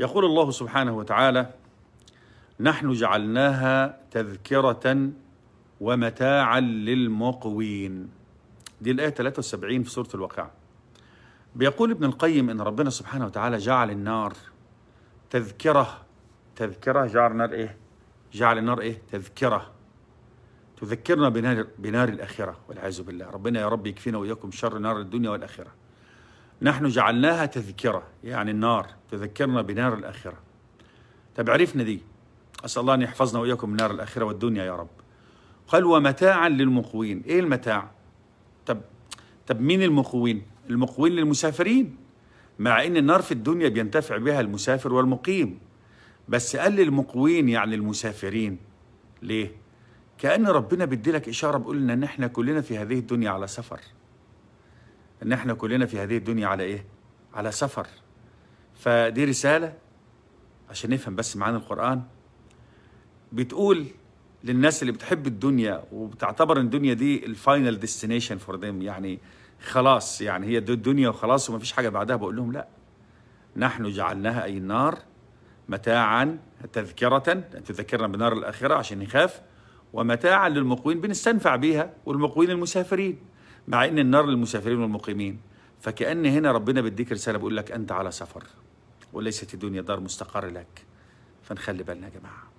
يقول الله سبحانه وتعالى نحن جعلناها تذكرة ومتاعا للمقوين دي الآية 73 في سورة الواقعة بيقول ابن القيم إن ربنا سبحانه وتعالى جعل النار تذكرة تذكرة جعل النار إيه؟ جعل النار إيه؟ تذكرة تذكرنا بنار, بنار الآخرة والعياذ بالله ربنا يا رب يكفينا وإياكم شر نار الدنيا والآخرة نحن جعلناها تذكرة يعني النار تذكرنا بنار الآخرة طب عرفنا دي أسأل الله أن يحفظنا وإياكم من نار الآخرة والدنيا يا رب قال ومتاعا للمقوين إيه المتاع طب طب مين المقوين المقوين للمسافرين مع ان النار في الدنيا بينتفع بها المسافر والمقيم بس قال للمقوين يعني المسافرين ليه كأن ربنا بيدي لك إشارة بيقول إن إحنا كلنا في هذه الدنيا على سفر ان احنا كلنا في هذه الدنيا على ايه على سفر فدي رساله عشان نفهم بس معاني القران بتقول للناس اللي بتحب الدنيا وبتعتبر ان الدنيا دي الفاينل ديستنيشن فور ذيم يعني خلاص يعني هي دي الدنيا وخلاص ومفيش حاجه بعدها بقول لهم لا نحن جعلناها اي النار متاعا تذكره تذكرنا بنار الاخره عشان نخاف ومتاعا للمقوين بنستنفع بيها والمقوين المسافرين مع ان النار للمسافرين والمقيمين فكأن هنا ربنا بيديك رسالة بيقول لك أنت على سفر وليست الدنيا دار مستقر لك فنخلي بالنا يا جماعه